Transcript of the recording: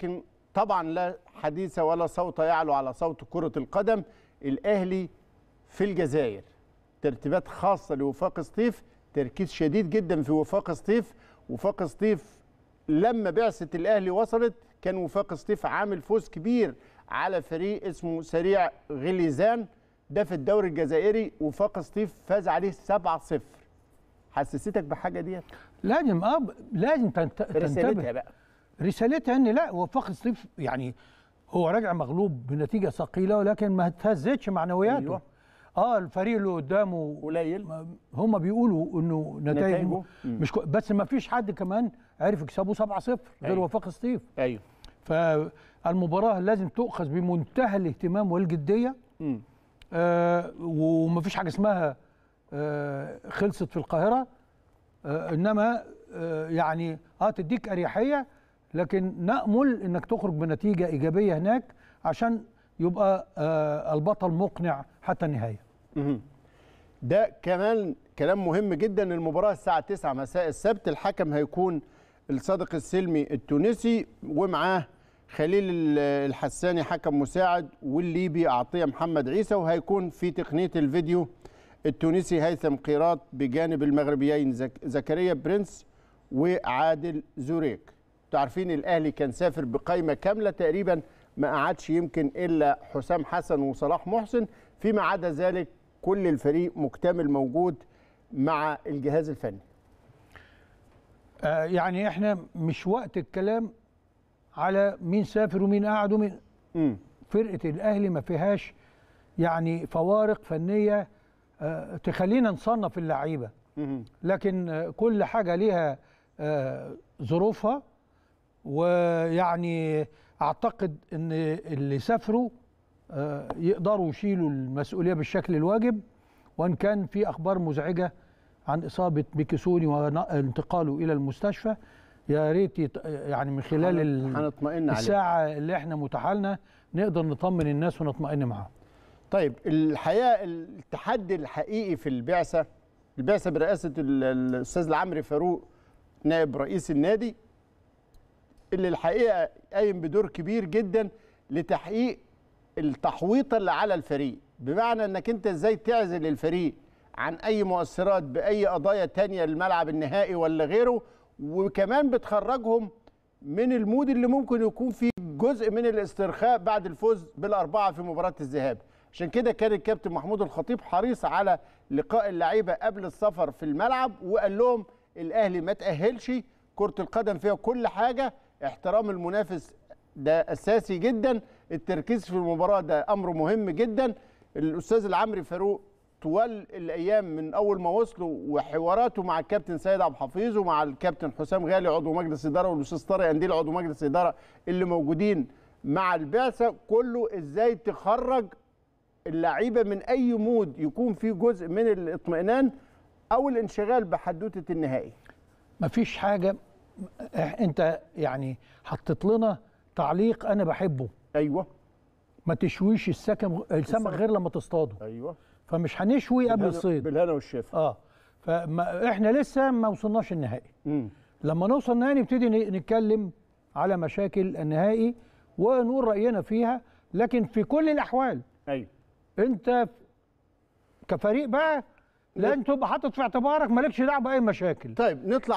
لكن طبعا لا حديث ولا صوت يعلو على صوت كرة القدم الأهلي في الجزائر ترتيبات خاصة لوفاق سطيف تركيز شديد جدا في وفاق سطيف وفاق سطيف لما بعثة الأهلي وصلت كان وفاق سطيف عامل فوز كبير على فريق اسمه سريع غليزان ده في الدوري الجزائري وفاق سطيف فاز عليه 7-0 حسستك بحاجه ديت لازم اه لازم تنتبه بقى رسالتها ان لا وفاق الصيف يعني هو راجع مغلوب بنتيجه ثقيله ولكن ما اتهزتش معنوياته أيوة. اه الفريق اللي قدامه قليل هم بيقولوا انه نتائجه مش كو... بس ما فيش حد كمان عرف يكسبه 7 0 غير أيوة. وفاق الصيف ايوه فالمباراه لازم تؤخذ بمنتهى الاهتمام والجديه آه وما ومفيش حاجه اسمها آه خلصت في القاهره آه انما آه يعني اه تديك اريحيه لكن نامل انك تخرج بنتيجه ايجابيه هناك عشان يبقى آه، البطل مقنع حتى النهايه ده كمان كلام مهم جدا المباراه الساعه 9 مساء السبت الحكم هيكون الصادق السلمي التونسي ومعاه خليل الحساني حكم مساعد والليبي عطيه محمد عيسى وهيكون في تقنيه الفيديو التونسي هيثم قيراط بجانب المغربيين زكريا برنس وعادل زوريك تعرفين الاهلي كان سافر بقائمه كامله تقريبا ما قعدش يمكن الا حسام حسن وصلاح محسن فيما عدا ذلك كل الفريق مكتمل موجود مع الجهاز الفني آه، يعني احنا مش وقت الكلام على مين سافر ومين قعد ومين م. فرقه الاهلي ما فيهاش يعني فوارق فنيه آه، تخلينا نصنف اللعيبه لكن آه، كل حاجه ليها ظروفها ويعني اعتقد ان اللي سافروا آه، يقدروا يشيلوا المسؤوليه بالشكل الواجب وان كان في اخبار مزعجه عن اصابه بيكسوني وانتقاله الى المستشفى يا ريت يعني من خلال هنطمئن الساعه عليك. اللي احنا متاحه نقدر نطمن الناس ونطمئن معاهم. طيب الحقيقه التحدي الحقيقي في البعثه البعثه برئاسه الاستاذ العمري فاروق نائب رئيس النادي اللي الحقيقه قايم بدور كبير جدا لتحقيق التحويطه اللي على الفريق بمعنى انك انت ازاي تعزل الفريق عن اي مؤثرات باي قضايا تانية للملعب النهائي ولا غيره وكمان بتخرجهم من المود اللي ممكن يكون فيه جزء من الاسترخاء بعد الفوز بالاربعه في مباراه الذهاب عشان كده كان الكابتن محمود الخطيب حريص على لقاء اللعيبه قبل السفر في الملعب وقال لهم الاهلي ما تاهلش كره القدم فيها كل حاجه احترام المنافس ده اساسي جدا التركيز في المباراه ده امر مهم جدا الاستاذ العمري فاروق طوال الايام من اول ما وصلوا وحواراته مع الكابتن سيد عبد الحفيظ ومع الكابتن حسام غالي عضو مجلس اداره والاستاذ طارق انديل عضو مجلس اداره اللي موجودين مع البعثه كله ازاي تخرج اللعيبه من اي مود يكون فيه جزء من الاطمئنان او الانشغال بحدوته النهائي مفيش حاجه انت يعني حطيت لنا تعليق انا بحبه ايوه ما تشويش السكم السمك غير لما تصطاده ايوه فمش هنشوي قبل الصيد بالهنا والشفا اه فاحنا لسه ما وصلناش النهائي مم. لما نوصل النهائي نبتدي نتكلم على مشاكل النهائي ونقول راينا فيها لكن في كل الاحوال ايوه انت كفريق بقى لان تبقى حاطط في اعتبارك مالكش دعوه باي مشاكل طيب نطلع